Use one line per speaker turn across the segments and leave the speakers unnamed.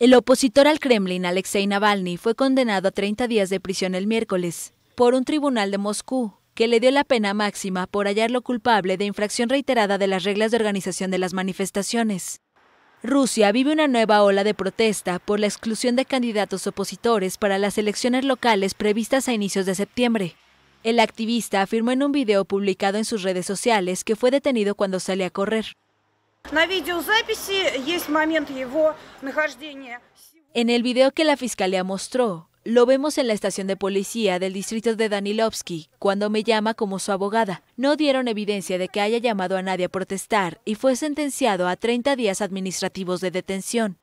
El opositor al Kremlin, Alexei Navalny, fue condenado a 30 días de prisión el miércoles por un tribunal de Moscú, que le dio la pena máxima por hallarlo culpable de infracción reiterada de las reglas de organización de las manifestaciones. Rusia vive una nueva ola de protesta por la exclusión de candidatos opositores para las elecciones locales previstas a inicios de septiembre. El activista afirmó en un video publicado en sus redes sociales que fue detenido cuando salió a correr. En el video que la fiscalía mostró, lo vemos en la estación de policía del distrito de Danilovsky, cuando me llama como su abogada. No dieron evidencia de que haya llamado a nadie a protestar y fue sentenciado a 30 días administrativos de detención.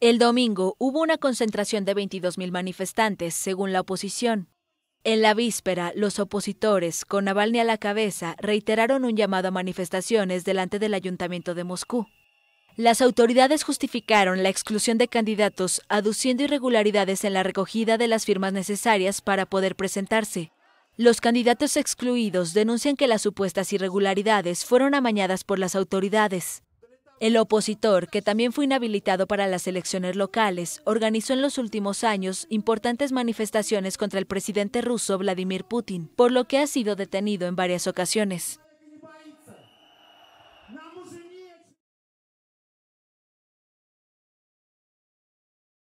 El domingo hubo una concentración de 22.000 manifestantes, según la oposición. En la víspera, los opositores, con Navalny a la cabeza, reiteraron un llamado a manifestaciones delante del Ayuntamiento de Moscú. Las autoridades justificaron la exclusión de candidatos aduciendo irregularidades en la recogida de las firmas necesarias para poder presentarse. Los candidatos excluidos denuncian que las supuestas irregularidades fueron amañadas por las autoridades. El opositor, que también fue inhabilitado para las elecciones locales, organizó en los últimos años importantes manifestaciones contra el presidente ruso Vladimir Putin, por lo que ha sido detenido en varias ocasiones.